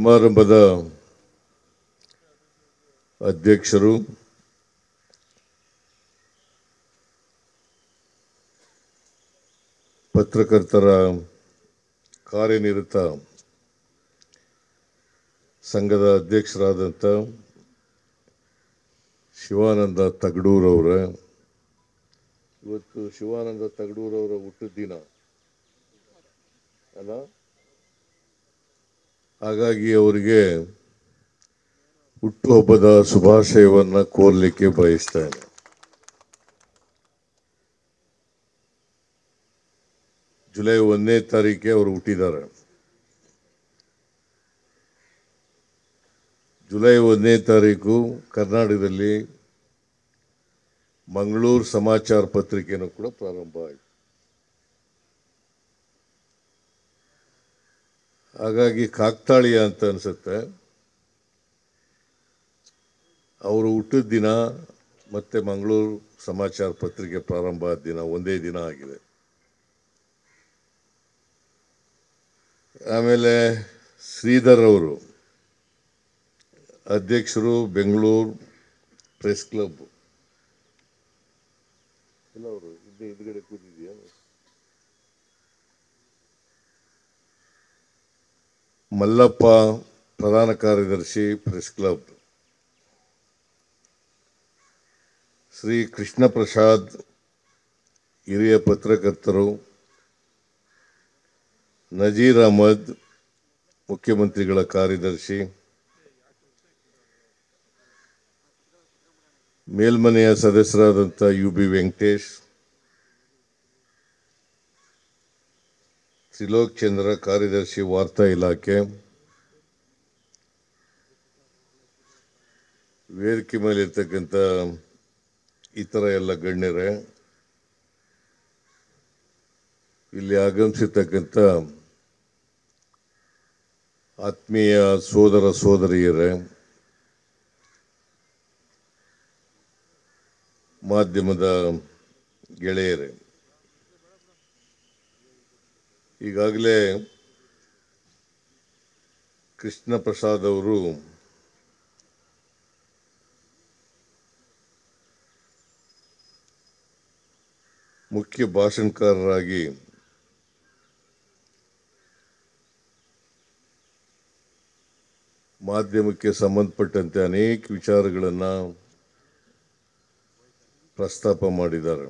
ಸಮಾರಂಭದ ಅಧ್ಯಕ್ಷರು ಪತ್ರಕರ್ತರ ಕಾರ್ಯನಿರತ ಸಂಘದ ಅಧ್ಯಕ್ಷರಾದಂಥ ಶಿವಾನಂದ ತಗಡೂರವರ ಇವತ್ತು ಶಿವಾನಂದ ತಗಡೂರವರ ಹುಟ್ಟಿದ ದಿನ ಅಲ್ಲ ಹಾಗಾಗಿ ಅವರಿಗೆ ಹುಟ್ಟುಹಬ್ಬದ ಶುಭಾಶಯವನ್ನು ಕೋರಲಿಕ್ಕೆ ಬಯಸ್ತೇನೆ ಜುಲೈ ಒಂದನೇ ತಾರೀಕೆ ಅವರು ಹುಟ್ಟಿದ್ದಾರೆ ಜುಲೈ ಒಂದನೇ ತಾರೀಕು ಕರ್ನಾಟಕದಲ್ಲಿ ಮಂಗಳೂರು ಸಮಾಚಾರ ಪತ್ರಿಕೆಯನ್ನು ಕೂಡ ಪ್ರಾರಂಭ ಆಯಿತು ಹಾಗಾಗಿ ಕಾಕ್ತಾಳಿಯ ಅಂತ ಅನಿಸುತ್ತೆ ಅವರು ಹುಟ್ಟಿದ ದಿನ ಮತ್ತು ಮಂಗಳೂರು ಸಮಾಚಾರ ಪತ್ರಿಕೆ ಪ್ರಾರಂಭ ಆದ ದಿನ ಒಂದೇ ದಿನ ಆಗಿದೆ ಆಮೇಲೆ ಶ್ರೀಧರ್ ಅವರು ಅಧ್ಯಕ್ಷರು ಬೆಂಗಳೂರು ಪ್ರೆಸ್ ಕ್ಲಬ್ ಮಲ್ಲಪ್ಪ ಪ್ರಧಾನ ಕಾರ್ಯದರ್ಶಿ ಪ್ರೆಸ್ ಕ್ಲಬ್ ಶ್ರೀ ಕೃಷ್ಣ ಪ್ರಸಾದ್ ಹಿರಿಯ ಪತ್ರಕರ್ತರು ನಜೀರ್ ಅಹಮದ್ ಮುಖ್ಯಮಂತ್ರಿಗಳ ಕಾರ್ಯದರ್ಶಿ ಮೇಲ್ಮನೆಯ ಸದಸ್ಯರಾದಂಥ ಯು ಬಿ ವೆಂಕಟೇಶ್ ತ್ರಿಲೋಕ್ ಚಂದ್ರ ಕಾರ್ಯದರ್ಶಿ ವಾರ್ತಾ ಇಲಾಖೆ ವೇದಿಕೆ ಮೇಲೆ ಇರ್ತಕ್ಕಂಥ ಇತರ ಎಲ್ಲ ಗಣ್ಯರೇ ಇಲ್ಲಿ ಆಗಮಿಸಿರ್ತಕ್ಕಂಥ ಆತ್ಮೀಯ ಸೋದರ ಸೋದರಿಯರೇ ಮಾಧ್ಯಮದ ಗೆಳೆಯರೇ ಈಗಾಗಲೇ ಕೃಷ್ಣ ಪ್ರಸಾದ್ ಅವರು ಮುಖ್ಯ ಭಾಷಣಕಾರರಾಗಿ ಮಾಧ್ಯಮಕ್ಕೆ ಸಂಬಂಧಪಟ್ಟಂತೆ ಅನೇಕ ವಿಚಾರಗಳನ್ನು ಪ್ರಸ್ತಾಪ ಮಾಡಿದ್ದಾರೆ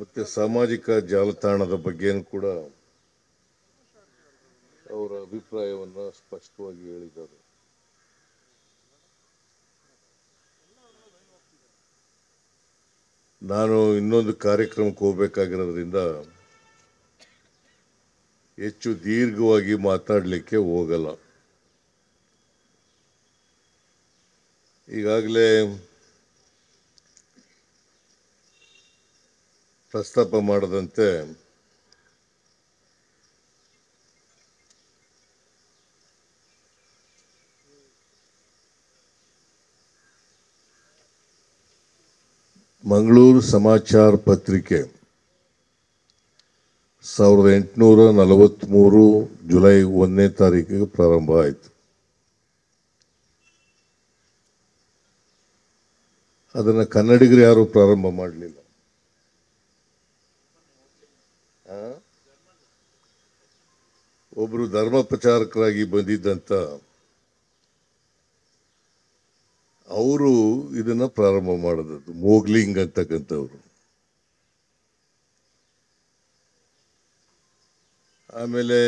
ಮತ್ತು ಸಾಮಾಜಿಕ ಜಾಲತಾಣದ ಬಗ್ಗೆಯೂ ಕೂಡ ಅವರ ಅಭಿಪ್ರಾಯವನ್ನು ಸ್ಪಷ್ಟವಾಗಿ ಹೇಳಿದ್ದಾರೆ ನಾನು ಇನ್ನೊಂದು ಕಾರ್ಯಕ್ರಮಕ್ಕೆ ಹೋಗಬೇಕಾಗಿರೋದ್ರಿಂದ ಹೆಚ್ಚು ದೀರ್ಘವಾಗಿ ಮಾತಾಡಲಿಕ್ಕೆ ಹೋಗಲ್ಲ ಈಗಾಗಲೇ ಪ್ರಸ್ತಾಪ ಮಾಡದಂತೆ ಮಂಗಳೂರು ಸಮಾಚಾರ ಪತ್ರಿಕೆ ಸಾವಿರದ ಎಂಟುನೂರ ನಲವತ್ತ್ಮೂರು ಜುಲೈ ಒಂದನೇ ತಾರೀಕಿಗೆ ಪ್ರಾರಂಭ ಆಯಿತು ಅದನ್ನು ಕನ್ನಡಿಗರು ಯಾರೂ ಪ್ರಾರಂಭ ಮಾಡಲಿಲ್ಲ ಒಬ್ಬರು ಧರ್ಮ ಪ್ರಚಾರಕರಾಗಿ ಬಂದಿದ್ದಂಥ ಅವರು ಇದನ್ನು ಪ್ರಾರಂಭ ಮಾಡಿದದ್ದು ಮೋಗ್ಲಿಂಗ್ ಅಂತಕ್ಕಂಥವ್ರು ಆಮೇಲೆ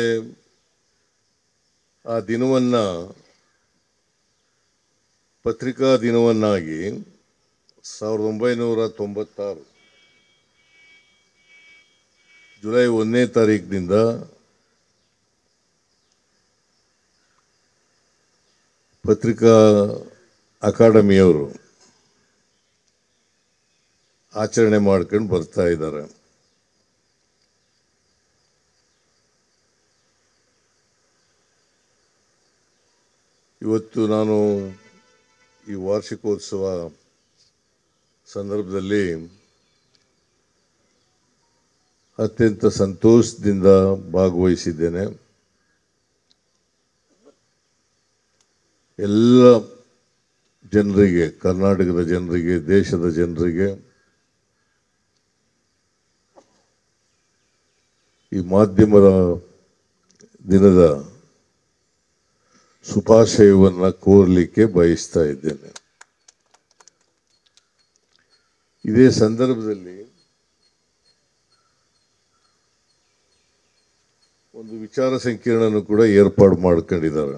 ಆ ದಿನವನ್ನು ಪತ್ರಿಕಾ ದಿನವನ್ನಾಗಿ ಸಾವಿರದ ಒಂಬೈನೂರ ತೊಂಬತ್ತಾರು ಜುಲೈ ಒಂದನೇ ತಾರೀಕಿನಿಂದ ಪತ್ರಿಕಾ ಅಕಾಡೆಮಿಯವರು ಆಚರಣೆ ಮಾಡ್ಕೊಂಡು ಬರ್ತಾ ಇದ್ದಾರೆ ಇವತ್ತು ನಾನು ಈ ವಾರ್ಷಿಕೋತ್ಸವ ಸಂದರ್ಭದಲ್ಲಿ ಅತ್ಯಂತ ಸಂತೋಷದಿಂದ ಭಾಗವಹಿಸಿದ್ದೇನೆ ಎಲ್ಲ ಜನರಿಗೆ ಕರ್ನಾಟಕದ ಜನರಿಗೆ ದೇಶದ ಜನರಿಗೆ ಈ ಮಾಧ್ಯಮದ ದಿನದ ಶುಭಾಶಯವನ್ನು ಕೋರಲಿಕ್ಕೆ ಬಯಸ್ತಾ ಇದ್ದೇನೆ ಇದೇ ಸಂದರ್ಭದಲ್ಲಿ ಒಂದು ವಿಚಾರ ಸಂಕಿರಣನೂ ಕೂಡ ಏರ್ಪಾಡು ಮಾಡ್ಕೊಂಡಿದ್ದಾರೆ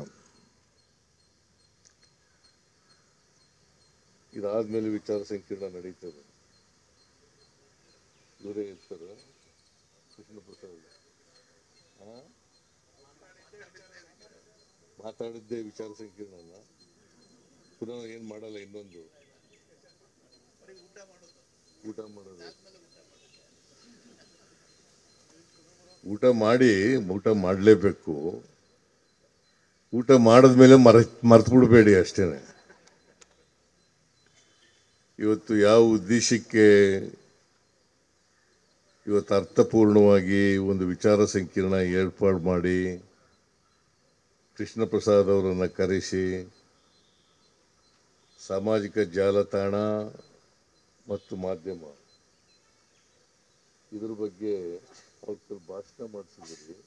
ಮೇಲೆ ವಿಚಾರ ಸಂಕೀರ್ಣ ನಡೀತದೆ ಇವರೇ ಇರ್ತಾರೆ ಕೃಷ್ಣ ಪ್ರಸಾದ್ ಮಾತಾಡಿದ್ದೇ ವಿಚಾರ ಸಂಕೀರ್ಣ ಅಲ್ಲ ಪುನಃ ಏನ್ ಮಾಡಲ್ಲ ಇನ್ನೊಂದು ಊಟ ಮಾಡೋದು ಊಟ ಮಾಡಿ ಊಟ ಮಾಡಲೇಬೇಕು ಊಟ ಮಾಡಿದ್ಮೇಲೆ ಮರ ಮರ್ತು ಬಿಡಬೇಡಿ ಅಷ್ಟೇನೆ ಇವತ್ತು ಯಾವ ಉದ್ದೇಶಕ್ಕೆ ಇವತ್ತು ಅರ್ಥಪೂರ್ಣವಾಗಿ ಒಂದು ವಿಚಾರ ಸಂಕಿರಣ ಏರ್ಪಾಡು ಮಾಡಿ ಕೃಷ್ಣ ಪ್ರಸಾದ್ ಅವರನ್ನು ಕರೆಸಿ ಸಾಮಾಜಿಕ ಜಾಲತಾಣ ಮತ್ತು ಮಾಧ್ಯಮ ಇದ್ರ ಬಗ್ಗೆ ಅವ್ರ ಭಾಷಣ ಮಾಡಿಸಿದ್ರಿ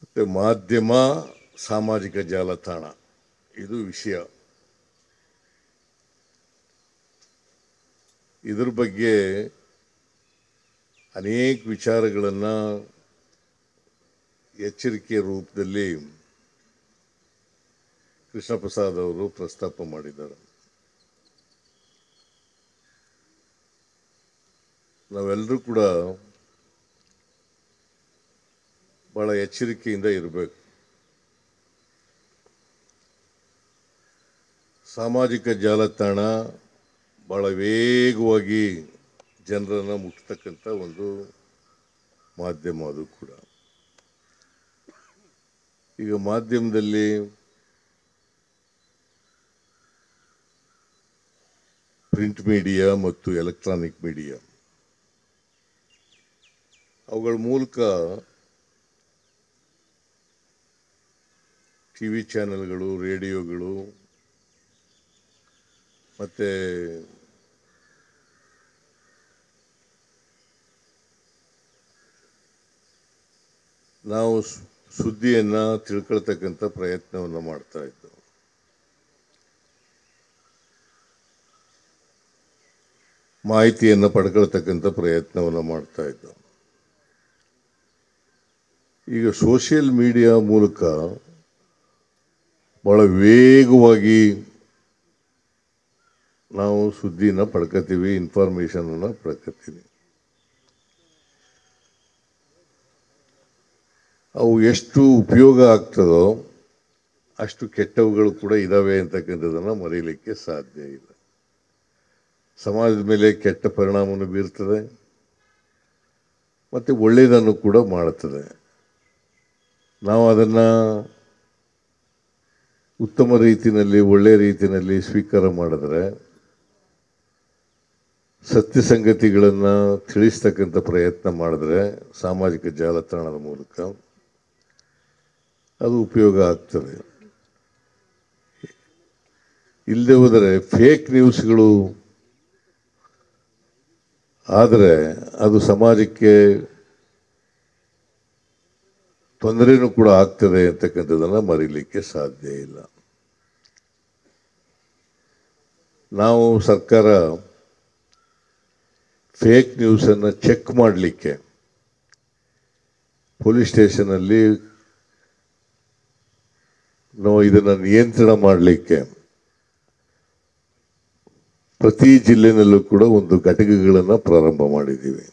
ಮತ್ತೆ ಮಾಧ್ಯಮ ಸಾಮಾಜಿಕ ಜಾಲತಾಣ ಇದು ವಿಷಯ ಇದ್ರ ಬಗ್ಗೆ ಅನೇಕ ವಿಚಾರಗಳನ್ನು ಎಚ್ಚರಿಕೆಯ ರೂಪದಲ್ಲಿ ಕೃಷ್ಣ ಪ್ರಸಾದ್ ಅವರು ಪ್ರಸ್ತಾಪ ಮಾಡಿದ್ದಾರೆ ನಾವೆಲ್ಲರೂ ಕೂಡ ಭಾಳ ಎಚ್ಚರಿಕೆಯಿಂದ ಇರಬೇಕು ಸಾಮಾಜಿಕ ಜಾಲತಾಣ ಭಾಳ ವೇಗವಾಗಿ ಜನರನ್ನು ಮುಟ್ಟತಕ್ಕಂಥ ಒಂದು ಮಾಧ್ಯಮ ಅದು ಕೂಡ ಈಗ ಮಾಧ್ಯಮದಲ್ಲಿ ಪ್ರಿಂಟ್ ಮೀಡಿಯಾ ಮತ್ತು ಎಲೆಕ್ಟ್ರಾನಿಕ್ ಮೀಡಿಯಾ ಅವುಗಳ ಮೂಲಕ ಟಿ ವಿ ಚಾನೆಲ್ಗಳು ರೇಡಿಯೋಗಳು ಮತ್ತು ನಾವು ಸುದ್ದಿಯನ್ನು ತಿಳ್ಕೊಳ್ತಕ್ಕಂಥ ಪ್ರಯತ್ನವನ್ನು ಮಾಡ್ತಾ ಇದ್ದವು ಮಾಹಿತಿಯನ್ನು ಪಡ್ಕೊಳ್ತಕ್ಕಂಥ ಪ್ರಯತ್ನವನ್ನು ಮಾಡ್ತಾ ಇದ್ದವು ಈಗ ಸೋಷಿಯಲ್ ಮೀಡಿಯಾ ಮೂಲಕ ಭಾಳ ವೇಗವಾಗಿ ನಾವು ಸುದ್ದಿನ ಪಡ್ಕೊತೀವಿ ಇನ್ಫಾರ್ಮೇಷನನ್ನು ಪಡ್ಕೊತೀವಿ ಅವು ಎಷ್ಟು ಉಪಯೋಗ ಆಗ್ತದೋ ಅಷ್ಟು ಕೆಟ್ಟವುಗಳು ಕೂಡ ಇದ್ದಾವೆ ಅಂತಕ್ಕಂಥದ್ದನ್ನು ಮರೀಲಿಕ್ಕೆ ಸಾಧ್ಯ ಇಲ್ಲ ಸಮಾಜದ ಮೇಲೆ ಕೆಟ್ಟ ಪರಿಣಾಮವನ್ನು ಬೀರ್ತದೆ ಮತ್ತು ಒಳ್ಳೆಯದನ್ನು ಕೂಡ ಮಾಡುತ್ತದೆ ನಾವು ಅದನ್ನು ಉತ್ತಮ ರೀತಿಯಲ್ಲಿ ಒಳ್ಳೆಯ ರೀತಿಯಲ್ಲಿ ಸ್ವೀಕಾರ ಮಾಡಿದ್ರೆ ಸತ್ಯ ಸಂಗತಿಗಳನ್ನು ತಿಳಿಸ್ತಕ್ಕಂಥ ಪ್ರಯತ್ನ ಮಾಡಿದ್ರೆ ಸಾಮಾಜಿಕ ಜಾಲತಾಣದ ಮೂಲಕ ಅದು ಉಪಯೋಗ ಆಗ್ತದೆ ಇಲ್ಲದೆ ಹೋದರೆ ಫೇಕ್ ನ್ಯೂಸ್ಗಳು ಆದರೆ ಅದು ಸಮಾಜಕ್ಕೆ ತೊಂದರೆನೂ ಕೂಡ ಆಗ್ತದೆ ಅಂತಕ್ಕಂಥದ್ದನ್ನು ಮರೀಲಿಕ್ಕೆ ಸಾಧ್ಯ ಇಲ್ಲ ನಾವು ಸರ್ಕಾರ ಫೇಕ್ ನ್ಯೂಸನ್ನು ಚೆಕ್ ಮಾಡಲಿಕ್ಕೆ ಪೊಲೀಸ್ ಸ್ಟೇಷನಲ್ಲಿ ನಾವು ಇದನ್ನು ನಿಯಂತ್ರಣ ಮಾಡಲಿಕ್ಕೆ ಪ್ರತಿ ಜಿಲ್ಲೆನಲ್ಲೂ ಕೂಡ ಒಂದು ಘಟಕಗಳನ್ನು ಪ್ರಾರಂಭ ಮಾಡಿದ್ದೀವಿ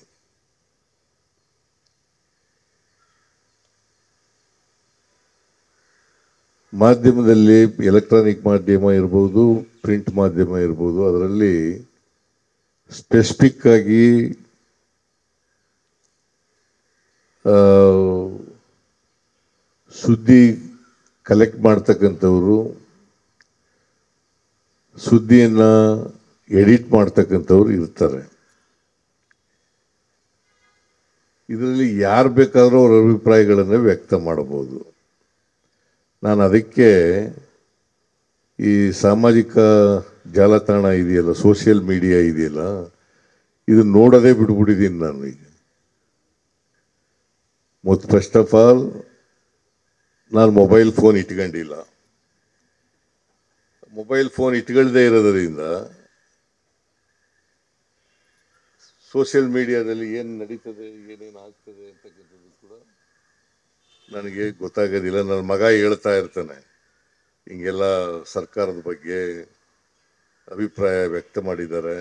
ಮಾಧ್ಯಮದಲ್ಲಿ ಎಲೆಕ್ಟ್ರಾನಿಕ್ ಮಾಧ್ಯಮ ಇರ್ಬೋದು ಪ್ರಿಂಟ್ ಮಾಧ್ಯಮ ಇರ್ಬೋದು ಅದರಲ್ಲಿ ಸ್ಪೆಸಿಫಿಕ್ ಆಗಿ ಸುದ್ದಿ ಕಲೆಕ್ಟ್ ಮಾಡ್ತಕ್ಕಂಥವರು ಸುದ್ದಿಯನ್ನು ಎಡಿಟ್ ಮಾಡ್ತಕ್ಕಂಥವ್ರು ಇರ್ತಾರೆ ಇದರಲ್ಲಿ ಯಾರು ಬೇಕಾದರೂ ಅವ್ರ ಅಭಿಪ್ರಾಯಗಳನ್ನು ವ್ಯಕ್ತ ಮಾಡಬಹುದು ನಾನು ಅದಕ್ಕೆ ಈ ಸಾಮಾಜಿಕ ಜಾಲತಾಣ ಇದೆಯಲ್ಲ ಸೋಷಿಯಲ್ ಮೀಡಿಯಾ ಇದೆಯಲ್ಲ ಇದು ನೋಡದೇ ಬಿಟ್ಬಿಟ್ಟಿದ್ದೀನಿ ನಾನು ಈಗ ಮತ್ತು ಫಸ್ಟ್ ಆಫ್ ಆಲ್ ನಾನು ಮೊಬೈಲ್ ಫೋನ್ ಇಟ್ಕೊಂಡಿಲ್ಲ ಮೊಬೈಲ್ ಫೋನ್ ಇಟ್ಕೊಳ್ದೇ ಇರೋದರಿಂದ ಸೋಷಿಯಲ್ ಮೀಡಿಯಾದಲ್ಲಿ ಏನು ನಡೀತದೆ ಏನೇನು ಆಗ್ತದೆ ಅಂತಕ್ಕಂಥದ್ದು ಕೂಡ ನನಗೆ ಗೊತ್ತಾಗೋದಿಲ್ಲ ನನ್ನ ಮಗ ಹೇಳ್ತಾ ಇರ್ತಾನೆ ಹಿಂಗೆಲ್ಲ ಸರ್ಕಾರದ ಬಗ್ಗೆ ಅಭಿಪ್ರಾಯ ವ್ಯಕ್ತ ಮಾಡಿದ್ದಾರೆ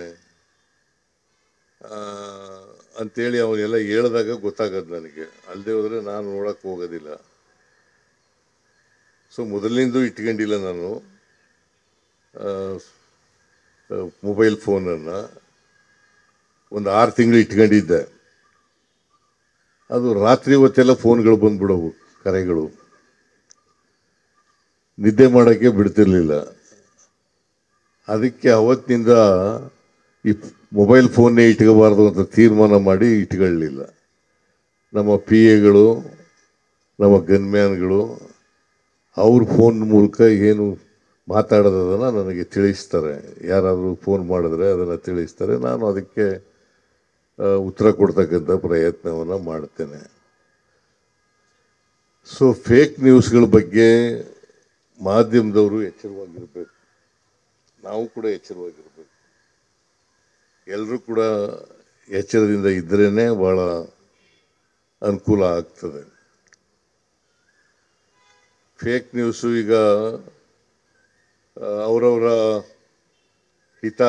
ಅಂಥೇಳಿ ಅವನ್ನೆಲ್ಲ ಹೇಳಿದಾಗ ಗೊತ್ತಾಗದು ನನಗೆ ಅಲ್ಲದೆ ಹೋದರೆ ನಾನು ನೋಡೋಕ್ಕೆ ಹೋಗೋದಿಲ್ಲ ಸೊ ಮೊದಲಿಂದ ಇಟ್ಕೊಂಡಿಲ್ಲ ನಾನು ಮೊಬೈಲ್ ಫೋನನ್ನು ಒಂದು ಆರು ತಿಂಗಳು ಇಟ್ಕೊಂಡಿದ್ದೆ ಅದು ರಾತ್ರಿ ಹೊತ್ತೆಲ್ಲ ಫೋನ್ಗಳು ಬಂದ್ಬಿಡೋವು ಕರೆಗಳು ನಿದ್ದೆ ಮಾಡೋಕ್ಕೆ ಬಿಡ್ತಿರ್ಲಿಲ್ಲ ಅದಕ್ಕೆ ಅವತ್ತಿನಿಂದ ಈ ಮೊಬೈಲ್ ಫೋನ್ನೇ ಇಟ್ಕೋಬಾರ್ದು ಅಂತ ತೀರ್ಮಾನ ಮಾಡಿ ಇಟ್ಕೊಳ್ಳಲಿಲ್ಲ ನಮ್ಮ ಪಿ ಎಗಳು ನಮ್ಮ ಗನ್ಮ್ಯಾನ್ಗಳು ಅವ್ರ ಫೋನ್ ಮೂಲಕ ಏನು ಮಾತಾಡೋದನ್ನು ನನಗೆ ತಿಳಿಸ್ತಾರೆ ಯಾರಾದರೂ ಫೋನ್ ಮಾಡಿದ್ರೆ ಅದನ್ನು ತಿಳಿಸ್ತಾರೆ ನಾನು ಅದಕ್ಕೆ ಉತ್ತರ ಕೊಡ್ತಕ್ಕಂಥ ಪ್ರಯತ್ನವನ್ನು ಮಾಡ್ತೇನೆ ಸೊ ಫೇಕ್ ನ್ಯೂಸ್ಗಳ ಬಗ್ಗೆ ಮಾಧ್ಯಮದವರು ಎಚ್ಚರವಾಗಿರಬೇಕು ನಾವು ಕೂಡ ಎಚ್ಚರವಾಗಿರಬೇಕು ಎಲ್ಲರೂ ಕೂಡ ಎಚ್ಚರದಿಂದ ಇದ್ರೇ ಭಾಳ ಅನುಕೂಲ ಆಗ್ತದೆ ಫೇಕ್ ನ್ಯೂಸು ಈಗ ಅವರವರ ಹಿತ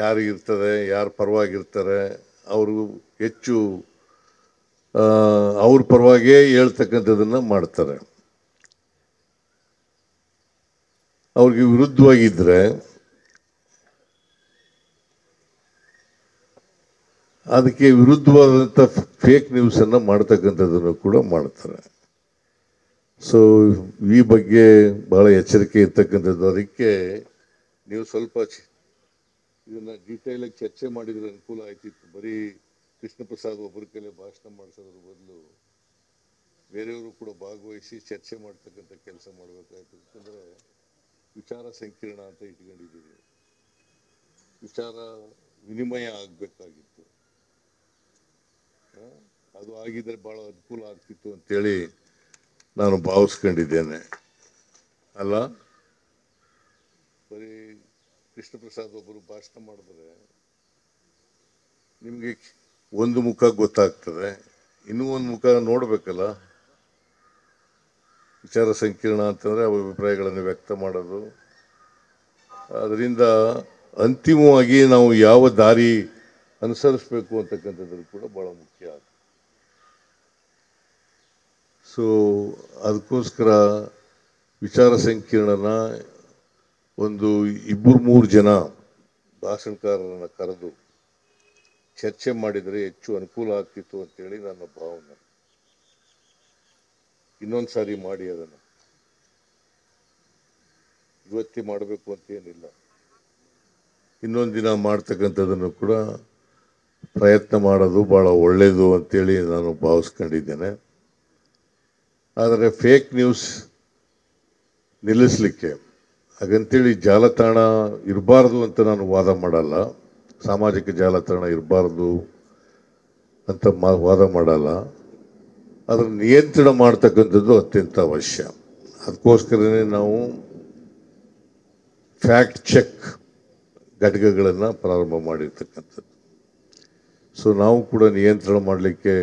ಯಾರಿಗಿರ್ತದೆ ಯಾರು ಪರವಾಗಿರ್ತಾರೆ ಅವರು ಹೆಚ್ಚು ಅವ್ರ ಪರವಾಗೇ ಹೇಳ್ತಕ್ಕಂಥದ್ದನ್ನು ಮಾಡ್ತಾರೆ ಅವ್ರಿಗೆ ವಿರುದ್ಧವಾಗಿದ್ದರೆ ಅದಕ್ಕೆ ವಿರುದ್ಧವಾದಂಥ ಫೇಕ್ ನ್ಯೂಸನ್ನು ಮಾಡ್ತಕ್ಕಂಥದ್ದನ್ನು ಕೂಡ ಮಾಡ್ತಾರೆ ಸೊ ಈ ಬಗ್ಗೆ ಬಹಳ ಎಚ್ಚರಿಕೆ ಇರ್ತಕ್ಕಂಥದ್ದು ಅದಕ್ಕೆ ನೀವು ಸ್ವಲ್ಪ ಇದನ್ನು ಡೀಟೇಲಾಗಿ ಚರ್ಚೆ ಮಾಡಿದ್ರೆ ಅನುಕೂಲ ಆಯ್ತಿತ್ತು ಬರೀ ಕೃಷ್ಣ ಪ್ರಸಾದ್ ಒಬ್ಬರ ಕೈಲೇ ಭಾಷಣ ಮಾಡಿಸೋದ್ರ ಬದಲು ಬೇರೆಯವರು ಕೂಡ ಭಾಗವಹಿಸಿ ಚರ್ಚೆ ಮಾಡ್ತಕ್ಕಂಥ ಕೆಲಸ ಮಾಡಬೇಕಾಯ್ತು ಯಾಕಂದರೆ ವಿಚಾರ ಸಂಕಿರಣ ಅಂತ ಇಟ್ಕೊಂಡಿದ್ದೀವಿ ವಿಚಾರ ವಿನಿಮಯ ಆಗಬೇಕಾಗಿತ್ತು ಅದು ಆಗಿದ್ರೆ ಭಾಳ ಅನುಕೂಲ ಆಗ್ತಿತ್ತು ಅಂತೇಳಿ ನಾನು ಭಾವಿಸ್ಕೊಂಡಿದ್ದೇನೆ ಅಲ್ಲ ಬರೀ ಕೃಷ್ಣ ಪ್ರಸಾದ್ ಒಬ್ಬರು ಭಾಷಣ ಮಾಡಿದ್ರೆ ನಿಮಗೆ ಒಂದು ಮುಖ ಗೊತ್ತಾಗ್ತದೆ ಇನ್ನೂ ಒಂದು ಮುಖ ನೋಡಬೇಕಲ್ಲ ವಿಚಾರ ಸಂಕಿರಣ ಅಂತಂದರೆ ಅವರ ಅಭಿಪ್ರಾಯಗಳನ್ನು ವ್ಯಕ್ತ ಮಾಡೋದು ಅದರಿಂದ ಅಂತಿಮವಾಗಿ ನಾವು ಯಾವ ದಾರಿ ಅನುಸರಿಸಬೇಕು ಅಂತಕ್ಕಂಥದ್ದು ಕೂಡ ಭಾಳ ಮುಖ್ಯ ಸೊ ಅದಕ್ಕೋಸ್ಕರ ವಿಚಾರ ಸಂಕಿರಣನ ಒಂದು ಇಬ್ಬರು ಮೂರು ಜನ ಭಾಷಣಕಾರರನ್ನು ಕರೆದು ಚರ್ಚೆ ಮಾಡಿದರೆ ಹೆಚ್ಚು ಅನುಕೂಲ ಆಗ್ತಿತ್ತು ಅಂತೇಳಿ ನನ್ನ ಭಾವನೆ ಇನ್ನೊಂದು ಸಾರಿ ಮಾಡಿ ಅದನ್ನು ಇವತ್ತಿ ಮಾಡಬೇಕು ಅಂತ ಏನಿಲ್ಲ ಇನ್ನೊಂದು ದಿನ ಮಾಡ್ತಕ್ಕಂಥದ್ದನ್ನು ಕೂಡ ಪ್ರಯತ್ನ ಮಾಡೋದು ಭಾಳ ಒಳ್ಳೆಯದು ಅಂತೇಳಿ ನಾನು ಭಾವಿಸ್ಕೊಂಡಿದ್ದೇನೆ ಆದರೆ ಫೇಕ್ ನ್ಯೂಸ್ ನಿಲ್ಲಿಸಲಿಕ್ಕೆ ಹಾಗಂತೇಳಿ ಜಾಲತಾಣ ಇರಬಾರ್ದು ಅಂತ ನಾನು ವಾದ ಮಾಡಲ್ಲ ಸಾಮಾಜಿಕ ಜಾಲತಾಣ ಇರಬಾರ್ದು ಅಂತ ಮಾ ವಾದ ಮಾಡಲ್ಲ ಅದರ ನಿಯಂತ್ರಣ ಮಾಡ್ತಕ್ಕಂಥದ್ದು ಅತ್ಯಂತ ಅವಶ್ಯ ಅದಕ್ಕೋಸ್ಕರನೇ ನಾವು ಫ್ಯಾಕ್ಟ್ ಚೆಕ್ ಘಟಕಗಳನ್ನು ಪ್ರಾರಂಭ ಮಾಡಿರ್ತಕ್ಕಂಥದ್ದು ಸೊ ನಾವು ಕೂಡ ನಿಯಂತ್ರಣ ಮಾಡಲಿಕ್ಕೆ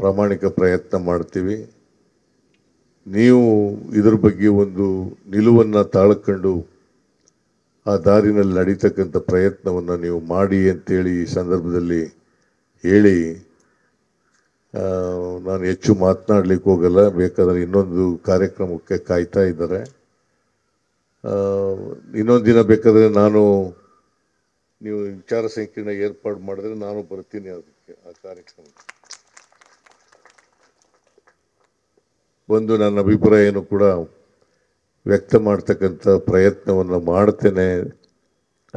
ಪ್ರಾಮಾಣಿಕ ಪ್ರಯತ್ನ ಮಾಡ್ತೀವಿ ನೀವು ಇದರ ಬಗ್ಗೆ ಒಂದು ನಿಲುವನ್ನು ತಾಳ್ಕೊಂಡು ಆ ದಾರಿನಲ್ಲಿ ನಡೀತಕ್ಕಂಥ ಪ್ರಯತ್ನವನ್ನು ನೀವು ಮಾಡಿ ಅಂತೇಳಿ ಈ ಸಂದರ್ಭದಲ್ಲಿ ಹೇಳಿ ನಾನು ಹೆಚ್ಚು ಮಾತನಾಡಲಿಕ್ಕೆ ಹೋಗಲ್ಲ ಬೇಕಾದರೆ ಇನ್ನೊಂದು ಕಾರ್ಯಕ್ರಮಕ್ಕೆ ಕಾಯ್ತಾ ಇದ್ದಾರೆ ಇನ್ನೊಂದು ದಿನ ಬೇಕಾದರೆ ನಾನು ನೀವು ವಿಚಾರ ಸಂಕಿರಣ ಏರ್ಪಾಡು ಮಾಡಿದ್ರೆ ನಾನು ಬರ್ತೀನಿ ಅದಕ್ಕೆ ಆ ಕಾರ್ಯಕ್ರಮ ಒಂದು ನನ್ನ ಅಭಿಪ್ರಾಯನೂ ಕೂಡ ವ್ಯಕ್ತ ಮಾಡ್ತಕ್ಕಂಥ ಪ್ರಯತ್ನವನ್ನು ಮಾಡ್ತೇನೆ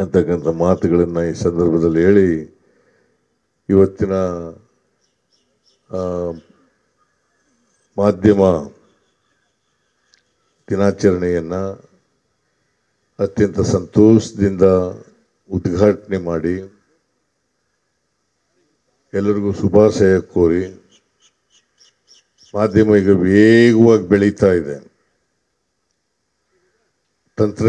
ಅಂತಕ್ಕಂಥ ಮಾತುಗಳನ್ನು ಈ ಸಂದರ್ಭದಲ್ಲಿ ಹೇಳಿ ಇವತ್ತಿನ ಮಾಧ್ಯಮ ದಿನಾಚರಣೆಯನ್ನು ಅತ್ಯಂತ ಸಂತೋಷದಿಂದ ಉದ್ಘಾಟನೆ ಮಾಡಿ ಎಲ್ಲರಿಗೂ ಶುಭಾಶಯ ಕೋರಿ ಮಾಧ್ಯಮ ಈಗ ವೇಗವಾಗಿ ಬೆಳೀತಾ ಇದೆ ತಂತ್ರ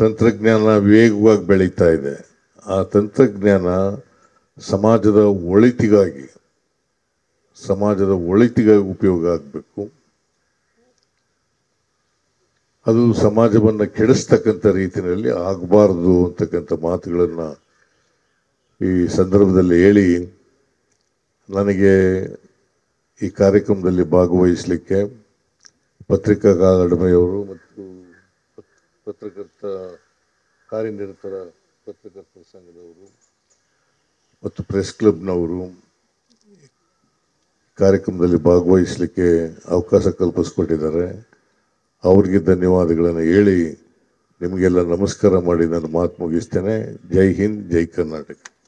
ತಂತ್ರಜ್ಞಾನ ವೇಗವಾಗಿ ಬೆಳೀತಾ ಇದೆ ಆ ತಂತ್ರಜ್ಞಾನ ಸಮಾಜದ ಒಳಿತಿಗಾಗಿ ಸಮಾಜದ ಒಳಿತಿಗಾಗಿ ಉಪಯೋಗ ಆಗಬೇಕು ಅದು ಸಮಾಜವನ್ನು ಕೆಡಿಸ್ತಕ್ಕಂಥ ರೀತಿಯಲ್ಲಿ ಆಗಬಾರ್ದು ಅಂತಕ್ಕಂಥ ಮಾತುಗಳನ್ನು ಈ ಸಂದರ್ಭದಲ್ಲಿ ಹೇಳಿ ನನಗೆ ಈ ಕಾರ್ಯಕ್ರಮದಲ್ಲಿ ಭಾಗವಹಿಸಲಿಕ್ಕೆ ಪತ್ರಿಕಾ ಕಾಗಡಮೆಯವರು ಮತ್ತು ಪತ್ರಕರ್ತ ಕಾರ್ಯನಿರತರ ಪತ್ರಕರ್ತರ ಸಂಘದವರು ಮತ್ತು ಪ್ರೆಸ್ ಕ್ಲಬ್ನವರು ಕಾರ್ಯಕ್ರಮದಲ್ಲಿ ಭಾಗವಹಿಸಲಿಕ್ಕೆ ಅವಕಾಶ ಕಲ್ಪಿಸ್ಕೊಟ್ಟಿದ್ದಾರೆ ಅವರಿಗೆ ಧನ್ಯವಾದಗಳನ್ನು ಹೇಳಿ ನಿಮಗೆಲ್ಲ ನಮಸ್ಕಾರ ಮಾಡಿ ನಾನು ಮಾತು ಮುಗಿಸ್ತೇನೆ ಜೈ ಹಿಂದ್ ಜೈ ಕರ್ನಾಟಕ